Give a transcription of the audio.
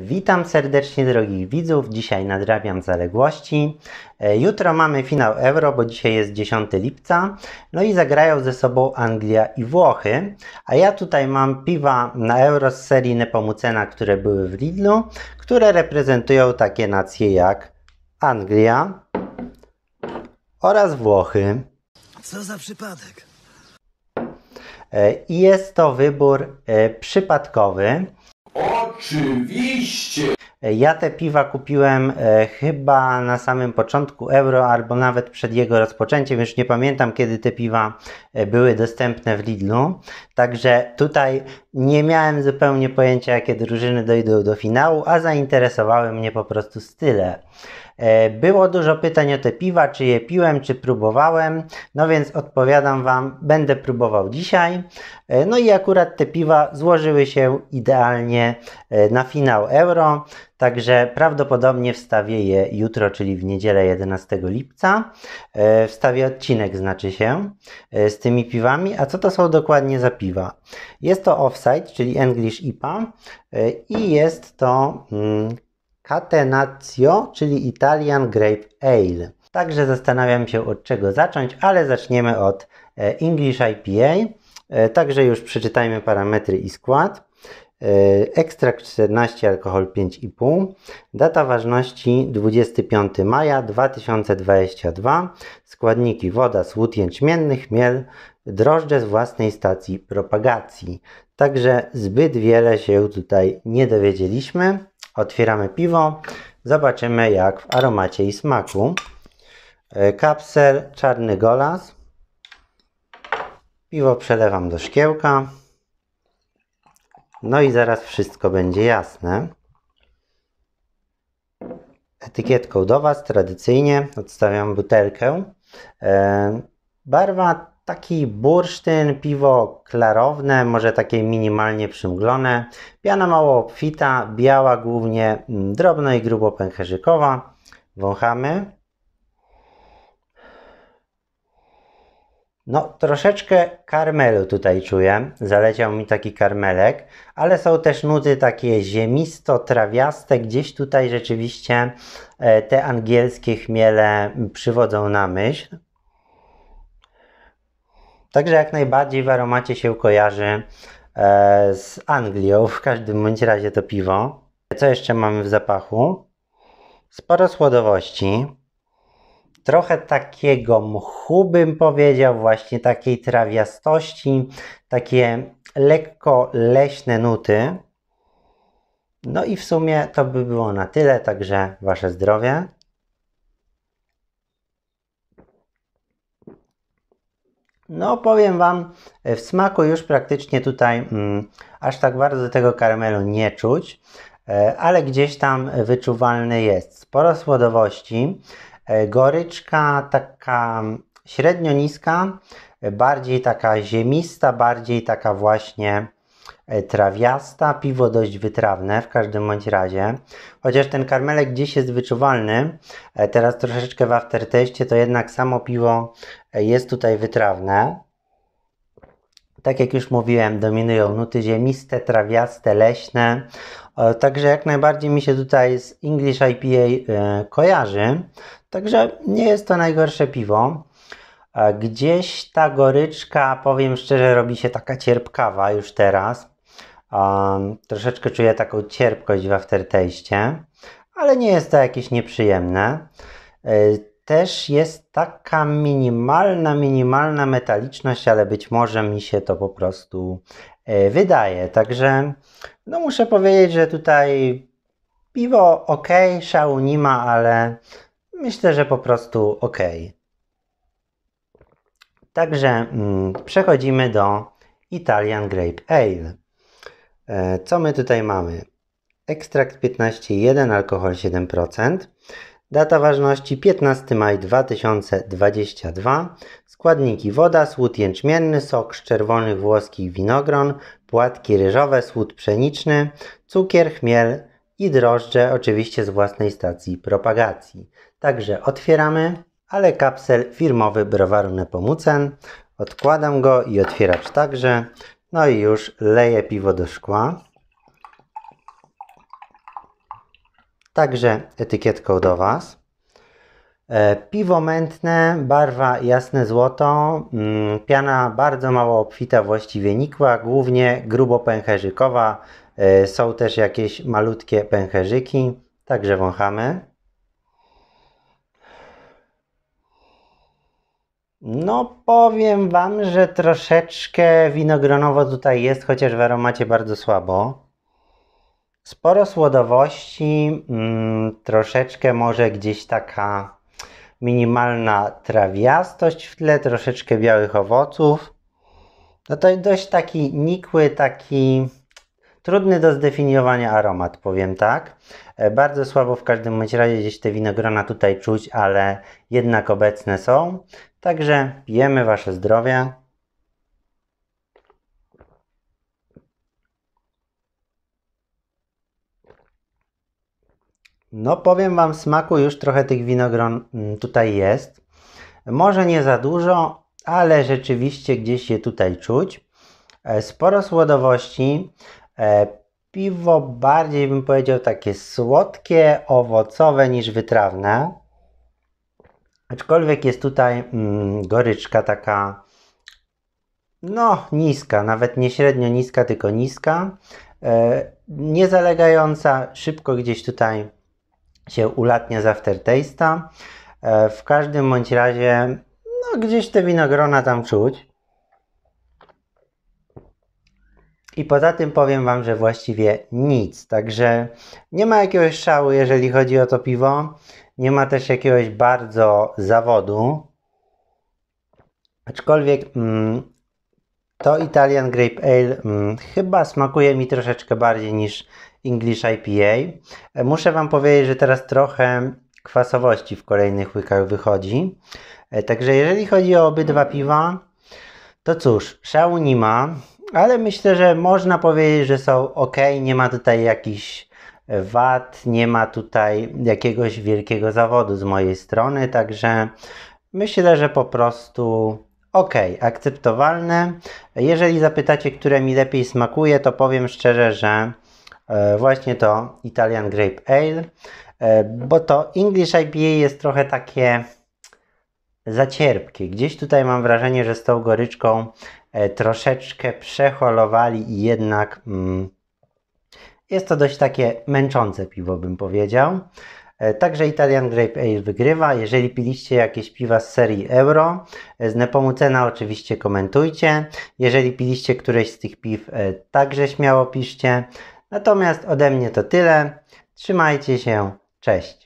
Witam serdecznie drogich widzów. Dzisiaj nadrabiam zaległości. E, jutro mamy finał Euro, bo dzisiaj jest 10 lipca. No i zagrają ze sobą Anglia i Włochy. A ja tutaj mam piwa na Euro z serii Nepomucena, które były w Lidlu, które reprezentują takie nacje jak Anglia oraz Włochy. Co za przypadek. E, I jest to wybór e, przypadkowy. Oczywiście! Ja te piwa kupiłem e, chyba na samym początku euro, albo nawet przed jego rozpoczęciem. Już nie pamiętam, kiedy te piwa e, były dostępne w Lidlu. Także tutaj nie miałem zupełnie pojęcia, jakie drużyny dojdą do finału, a zainteresowały mnie po prostu style. E, było dużo pytań o te piwa, czy je piłem, czy próbowałem, no więc odpowiadam Wam, będę próbował dzisiaj. E, no i akurat te piwa złożyły się idealnie e, na finał Euro. Także prawdopodobnie wstawię je jutro, czyli w niedzielę 11 lipca. E, wstawię odcinek, znaczy się, e, z tymi piwami. A co to są dokładnie za piwa? Jest to Offside, czyli English IPA e, i jest to mm, Catenaccio, czyli Italian Grape Ale. Także zastanawiam się od czego zacząć, ale zaczniemy od English IPA. Także już przeczytajmy parametry i skład. E, ekstrakt 14, alkohol 5,5. Data ważności 25 maja 2022. Składniki woda, słód jęczmienny, chmiel, drożdże z własnej stacji propagacji. Także zbyt wiele się tutaj nie dowiedzieliśmy. Otwieramy piwo. Zobaczymy jak w aromacie i smaku. E, kapsel, czarny golas. Piwo przelewam do szkiełka. No i zaraz wszystko będzie jasne. Etykietką do Was tradycyjnie odstawiam butelkę. E, barwa taki bursztyn, piwo klarowne, może takie minimalnie przymglone. Piana mało obfita, biała głównie, mm, drobna i grubo pęcherzykowa. Wąchamy. No, troszeczkę karmelu tutaj czuję. Zaleciał mi taki karmelek, ale są też nuty takie ziemisto-trawiaste. Gdzieś tutaj rzeczywiście e, te angielskie chmiele przywodzą na myśl. Także jak najbardziej w aromacie się kojarzy e, z Anglią, w każdym bądź razie to piwo. Co jeszcze mamy w zapachu? Sporo słodowości trochę takiego mchu, bym powiedział, właśnie takiej trawiastości, takie lekko leśne nuty. No i w sumie to by było na tyle, także Wasze zdrowie. No, powiem Wam, w smaku już praktycznie tutaj mm, aż tak bardzo tego karmelu nie czuć, e, ale gdzieś tam wyczuwalny jest sporo słodowości. E, goryczka taka średnio niska, e, bardziej taka ziemista, bardziej taka właśnie e, trawiasta, piwo dość wytrawne w każdym bądź razie. Chociaż ten karmelek gdzieś jest wyczuwalny, teraz troszeczkę w afterteście, to jednak samo piwo jest tutaj wytrawne. Tak jak już mówiłem, dominują nuty ziemiste, trawiaste, leśne. E, także jak najbardziej mi się tutaj z English IPA e, kojarzy. Także nie jest to najgorsze piwo. E, gdzieś ta goryczka, powiem szczerze, robi się taka cierpkawa już teraz. troszeczkę czuję taką cierpkość w aftertaście, ale nie jest to jakieś nieprzyjemne też jest taka minimalna, minimalna metaliczność, ale być może mi się to po prostu e, wydaje. Także no muszę powiedzieć, że tutaj piwo ok, szału nie ma, ale myślę, że po prostu ok. Także mm, przechodzimy do Italian Grape Ale. E, co my tutaj mamy? Ekstrakt 15,1, alkohol 7%. Data ważności 15 maj 2022. Składniki woda, słód jęczmienny, sok z czerwonych włoskich winogron, płatki ryżowe, słód pszeniczny, cukier, chmiel i drożdże oczywiście z własnej stacji propagacji. Także otwieramy, ale kapsel firmowy browaru Nepomucen. Odkładam go i otwieracz także. No i już leję piwo do szkła. Także etykietką do Was. E, piwo mętne, barwa jasne złoto, mm, piana bardzo mało obfita, właściwie nikła, głównie grubo pęcherzykowa. E, są też jakieś malutkie pęcherzyki, także wąchamy. No powiem Wam, że troszeczkę winogronowo tutaj jest, chociaż w aromacie bardzo słabo. Sporo słodowości, mm, troszeczkę może gdzieś taka minimalna trawiastość w tle, troszeczkę białych owoców. No to dość taki nikły, taki trudny do zdefiniowania aromat, powiem tak. E, bardzo słabo w każdym bądź razie gdzieś te winogrona tutaj czuć, ale jednak obecne są. Także pijemy Wasze zdrowie. No powiem Wam smaku, już trochę tych winogron mm, tutaj jest. Może nie za dużo, ale rzeczywiście gdzieś je tutaj czuć. E, sporo słodowości. E, piwo bardziej bym powiedział takie słodkie, owocowe niż wytrawne. Aczkolwiek jest tutaj mm, goryczka taka no niska, nawet nie średnio niska, tylko niska. E, nie zalegająca, szybko gdzieś tutaj się ulatnia z aftertaste'a. E, w każdym bądź razie, no gdzieś te winogrona tam czuć. I poza tym powiem Wam, że właściwie nic. Także nie ma jakiegoś szału, jeżeli chodzi o to piwo. Nie ma też jakiegoś bardzo zawodu. Aczkolwiek mm, to Italian Grape Ale mm, chyba smakuje mi troszeczkę bardziej niż English IPA. Muszę Wam powiedzieć, że teraz trochę kwasowości w kolejnych łykach wychodzi. E, także jeżeli chodzi o obydwa piwa, to cóż, szału nie ma, ale myślę, że można powiedzieć, że są ok, nie ma tutaj jakichś wad, nie ma tutaj jakiegoś wielkiego zawodu z mojej strony, także myślę, że po prostu ok, akceptowalne. Jeżeli zapytacie, które mi lepiej smakuje, to powiem szczerze, że E, właśnie to Italian Grape Ale, e, bo to English IPA jest trochę takie zacierpkie. Gdzieś tutaj mam wrażenie, że z tą goryczką e, troszeczkę przeholowali i jednak mm, jest to dość takie męczące piwo, bym powiedział. Także Italian Grape Ale wygrywa. Jeżeli piliście jakieś piwa z serii Euro, z Nepomucena oczywiście komentujcie. Jeżeli piliście któreś z tych piw, także śmiało piszcie. Natomiast ode mnie to tyle. Trzymajcie się, cześć.